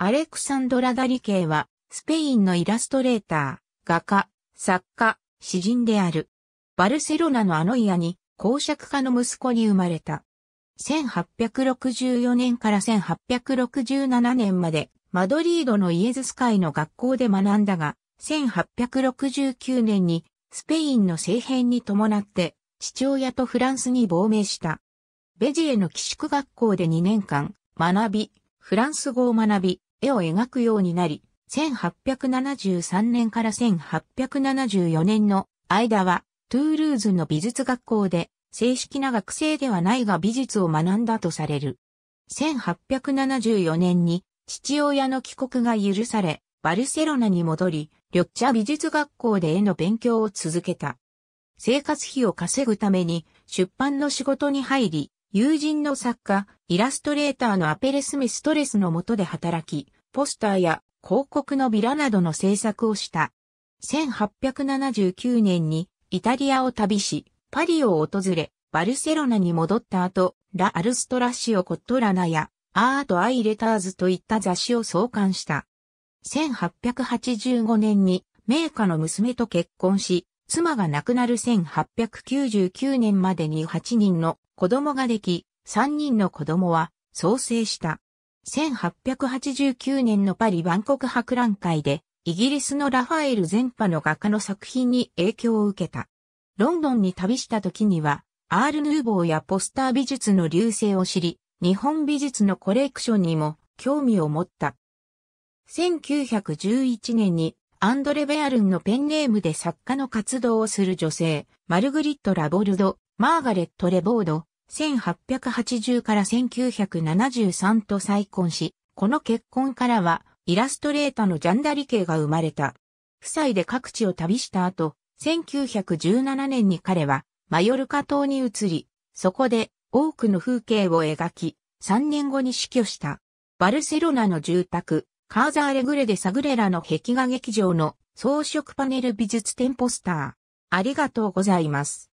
アレクサンドラ・ダリケイは、スペインのイラストレーター、画家、作家、詩人である。バルセロナのアノイアに、公爵家の息子に生まれた。1864年から1867年まで、マドリードのイエズス会の学校で学んだが、1869年に、スペインの政変に伴って、父親とフランスに亡命した。ベジエの寄宿学校で2年間、学び、フランス語を学び、絵を描くようになり、1873年から1874年の間は、トゥールーズの美術学校で、正式な学生ではないが美術を学んだとされる。1874年に父親の帰国が許され、バルセロナに戻り、緑茶美術学校で絵の勉強を続けた。生活費を稼ぐために出版の仕事に入り、友人の作家、イラストレーターのアペレスミストレスの下で働き、ポスターや広告のビラなどの制作をした。1879年にイタリアを旅し、パリを訪れ、バルセロナに戻った後、ラ・アルストラッシオ・コットラナや、アート・アイ・レターズといった雑誌を創刊した。1885年に、名家の娘と結婚し、妻が亡くなる1899年までに8人の子供ができ、3人の子供は創生した。1889年のパリ万国博覧会で、イギリスのラファエル全派の画家の作品に影響を受けた。ロンドンに旅した時には、アール・ヌーボーやポスター美術の流星を知り、日本美術のコレクションにも興味を持った。1911年にアンドレ・ベアルンのペンネームで作家の活動をする女性、マルグリット・ラボルド、マーガレット・レボード、1880から1973と再婚し、この結婚からは、イラストレーターのジャンダリケが生まれた。夫妻で各地を旅した後、1917年に彼は、マヨルカ島に移り、そこで多くの風景を描き、3年後に死去した。バルセロナの住宅、カーザーレグレデサグレラの壁画劇場の装飾パネル美術展ポスター。ありがとうございます。